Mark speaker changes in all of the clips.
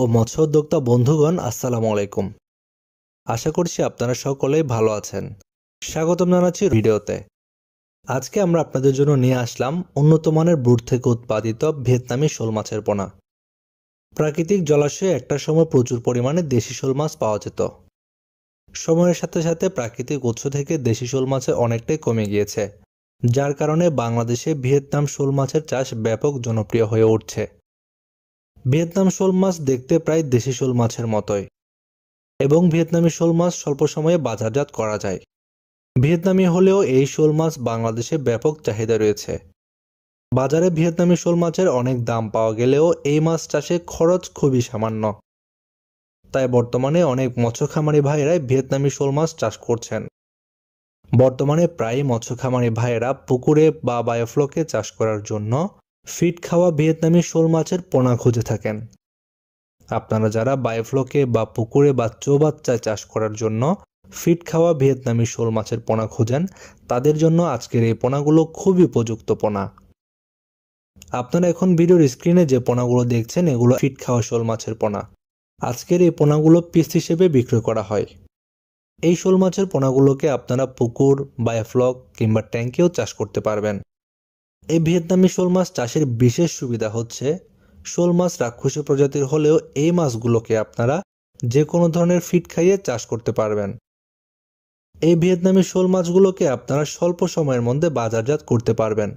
Speaker 1: ও মৎস্য উদ্যোক্তা বন্ধুগণ আসসালামু আলাইকুম আশা করছি আপনারা সকলেই ভালো আছেন স্বাগতম জানাচ্ছি ভিডিওতে আজকে আমরা আপনাদের জন্য নিয়ে আসলাম উন্নত মানের বুট থেকে উৎপাদিত ভিয়েতনামি শোল মাছের পোনা প্রাকৃতিক জলাশয়ে একটা সময় প্রচুর পরিমাণে দেশি শোল মাছ পাওয়া যেত সময়ের সাথে সাথে প্রাকৃতিক উৎস থেকে দেশি শোল মাছে অনেকটাই কমে গিয়েছে যার কারণে বাংলাদেশে ভিয়েতনাম শোল মাছের চাষ ব্যাপক জনপ্রিয় হয়ে উঠছে ভিয়েতনাম শোল মাছ দেখতে প্রায় দেশি শোল মাছের মতোই এবং ভিয়েতনামি শোল মাছ স্বল্প সময়ে বাজারজাত করা যায় ভিয়েতনামি হলেও এই শোল মাছ বাংলাদেশে ব্যাপক চাহিদা রয়েছে বাজারে ভিয়েতনামি শোল মাছের অনেক দাম পাওয়া গেলেও এই মাছ চাষে খরচ খুবই সামান্য তাই বর্তমানে অনেক মৎস্য খামারি ভাইয়েরাই ভিয়েতনামি শোল মাছ চাষ করছেন বর্তমানে প্রায় মৎস্য খামারি ভাইয়েরা পুকুরে বা বায়োফ্লকে চাষ করার জন্য ফিট খাওয়া ভিয়েতনামি শোল মাছের পোনা খুঁজে থাকেন আপনারা যারা বায়োফ্লকে বা পুকুরে বা চৌবাচ্চায় চাষ করার জন্য ফিট খাওয়া ভিয়েতনামি শোল মাছের পোনা খুঁজেন তাদের জন্য আজকের এই পোনাগুলো খুবই উপযুক্ত পোনা আপনারা এখন ভিডিওর স্ক্রিনে যে পোনাগুলো দেখছেন এগুলো ফিট খাওয়া শোল মাছের পোনা আজকের এই পোনাগুলো পিস হিসেবে বিক্রয় করা হয় এই শোল মাছের পোনাগুলোকে আপনারা পুকুর বায়োফ্লক কিংবা ট্যাঙ্কেও চাষ করতে পারবেন এই ভিয়েতনামি শোল মাছ চাষের বিশেষ সুবিধা হচ্ছে শোল মাছ রাক্ষসী প্রজাতির হলেও এই মাছগুলোকে আপনারা যে কোনো ধরনের ফিট খাইয়ে চাষ করতে পারবেন এই ভিয়েতনামি শোল মাছগুলোকে আপনারা স্বল্প সময়ের মধ্যে বাজারজাত করতে পারবেন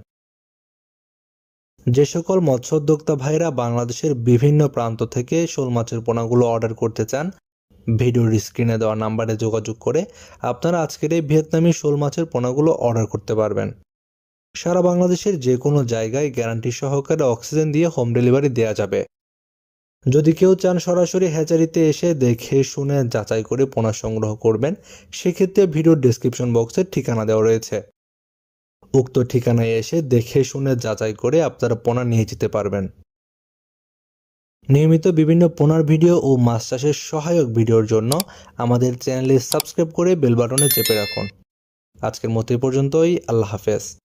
Speaker 1: যে সকল মৎস্য উদ্যোক্তা ভাইরা বাংলাদেশের বিভিন্ন প্রান্ত থেকে শোল মাছের পোনাগুলো অর্ডার করতে চান ভিডিওর স্ক্রিনে দেওয়া নাম্বারে যোগাযোগ করে আপনারা আজকের এই ভিয়েতনামি শোল মাছের পোনাগুলো অর্ডার করতে পারবেন সারা বাংলাদেশের যে কোনো জায়গায় গ্যারান্টি সহকারে অক্সিজেন দিয়ে হোম ডেলিভারি দেওয়া যাবে যদি কেউ চান সরাসরি হ্যাচারিতে এসে দেখে শুনে যাচাই করে পোনা সংগ্রহ করবেন সেক্ষেত্রে ভিডিও ডিসক্রিপশন বক্সের ঠিকানা দেওয়া রয়েছে উক্ত ঠিকানায় এসে দেখে শুনে যাচাই করে আপনারা পোনা নিয়ে যেতে পারবেন নিয়মিত বিভিন্ন পোনার ভিডিও ও মাছ চাষের সহায়ক ভিডিওর জন্য আমাদের চ্যানেলে সাবস্ক্রাইব করে বেল বাটনে চেপে রাখুন আজকের মতো এ পর্যন্তই আল্লাহ হাফেজ